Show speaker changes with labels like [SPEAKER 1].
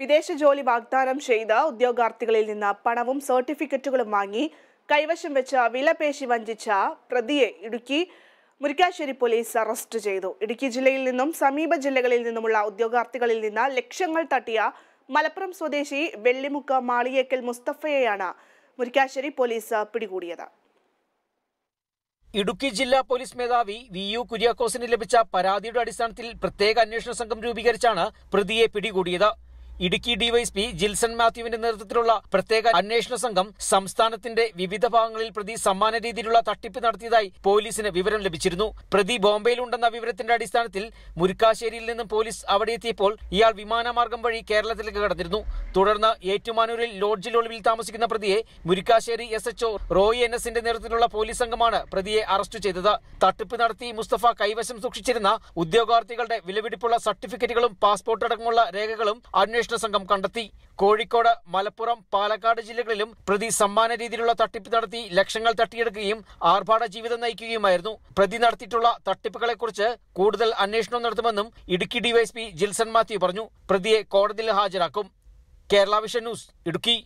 [SPEAKER 1] വിദേശ ജോലി വാഗ്ദാനം ചെയ്ത ഉദ്യോഗാർത്ഥികളിൽ നിന്ന് പണവും സർട്ടിഫിക്കറ്റുകളും വാങ്ങി കൈവശം വെച്ച വിലപേശി വഞ്ചിച്ച പ്രതിയെ ഇടുക്കി മുരിക്കാശ്ശേരി പോലീസ് അറസ്റ്റ് ചെയ്തു ഇടുക്കി ജില്ലയിൽ നിന്നും സമീപ ജില്ലകളിൽ നിന്നുമുള്ള ഉദ്യോഗാർത്ഥികളിൽ നിന്ന് ലക്ഷങ്ങൾ തട്ടിയ മലപ്പുറം സ്വദേശി വെള്ളിമുക്ക മാളിയേക്കൽ മുസ്തഫയെയാണ് മുരിക്കാശ്ശേരി പോലീസ് പിടികൂടിയത്
[SPEAKER 2] ഇടുക്കി ജില്ലാ പോലീസ് മേധാവി വി യു കുര്യാക്കോസിന് ലഭിച്ച പരാതിയുടെ അടിസ്ഥാനത്തിൽ പ്രത്യേക അന്വേഷണ സംഘം രൂപീകരിച്ചാണ് പ്രതിയെ പിടികൂടിയത് ഇടുക്കി ഡിവൈഎസ്പി ജിൽസൺ മാത്യുവിന്റെ നേതൃത്വത്തിലുള്ള പ്രത്യേക അന്വേഷണ സംഘം സംസ്ഥാനത്തിന്റെ വിവിധ ഭാഗങ്ങളിൽ പ്രതി സമ്മാന രീതിയിലുള്ള തട്ടിപ്പ് നടത്തിയതായി പോലീസിന് വിവരം ലഭിച്ചിരുന്നു പ്രതി ബോംബെയിലുണ്ടെന്ന വിവരത്തിന്റെ അടിസ്ഥാനത്തിൽ മുരിക്കാശ്ശേരിയിൽ നിന്നും പോലീസ് അവിടെ എത്തിയപ്പോൾ ഇയാൾ വിമാനമാർഗം വഴി കേരളത്തിലേക്ക് കടന്നിരുന്നു തുടർന്ന് ഏറ്റുമാനൂരിൽ ലോഡ്ജിൽ ഒളിവിൽ താമസിക്കുന്ന പ്രതിയെ Murickassery S H O Roy N എസിന്റെ നേതൃത്വത്തിലുള്ള പോലീസ് സംഘമാണ് പ്രതിയെ അറസ്റ്റ് ചെയ്തത് തട്ടിപ്പ് നടത്തി മുസ്തഫ കൈവശം സൂക്ഷിച്ചിരുന്ന ഉദ്യോഗാർത്ഥികളുടെ വിലപിടിപ്പുള്ള സർട്ടിഫിക്കറ്റുകളും പാസ്പോർട്ട് അടക്കമുള്ള രേഖകളും അന്വേഷണം അന്വേഷണ സംഘം കണ്ടെത്തി കോഴിക്കോട് മലപ്പുറം പാലക്കാട് ജില്ലകളിലും പ്രതി സമ്മാന രീതിയിലുള്ള തട്ടിപ്പ് നടത്തി ലക്ഷങ്ങൾ തട്ടിയെടുക്കുകയും ആർഭാട ജീവിതം നയിക്കുകയുമായിരുന്നു പ്രതി നടത്തിയിട്ടുള്ള തട്ടിപ്പുകളെക്കുറിച്ച് കൂടുതൽ അന്വേഷണം നടത്തുമെന്നും ഇടുക്കി ഡിവൈഎസ്പി ജിൽസൺ മാത്യു പറഞ്ഞു പ്രതിയെ കോടതിയിൽ ഹാജരാക്കും കേരള വിഷൻ ന്യൂസ് ഇടുക്കി